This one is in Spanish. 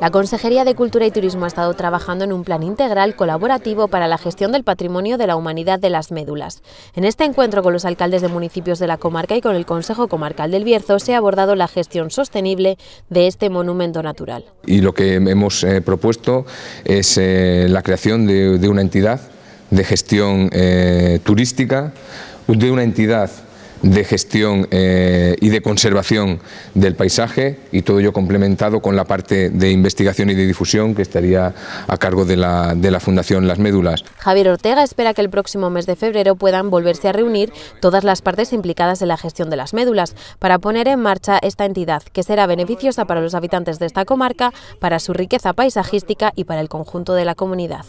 La Consejería de Cultura y Turismo ha estado trabajando en un plan integral colaborativo para la gestión del patrimonio de la humanidad de las médulas. En este encuentro con los alcaldes de municipios de la comarca y con el Consejo Comarcal del Bierzo se ha abordado la gestión sostenible de este monumento natural. Y lo que hemos eh, propuesto es eh, la creación de, una entidad de gestión eh, turística, de una entidad de gestión eh, y de conservación del paisaje y todo ello complementado con la parte de investigación y de difusión que estaría a cargo de la, de la Fundación Las Médulas. Javier Ortega espera que el próximo mes de febrero puedan volverse a reunir todas las partes implicadas en la gestión de las médulas para poner en marcha esta entidad que será beneficiosa para los habitantes de esta comarca, para su riqueza paisajística y para el conjunto de la comunidad.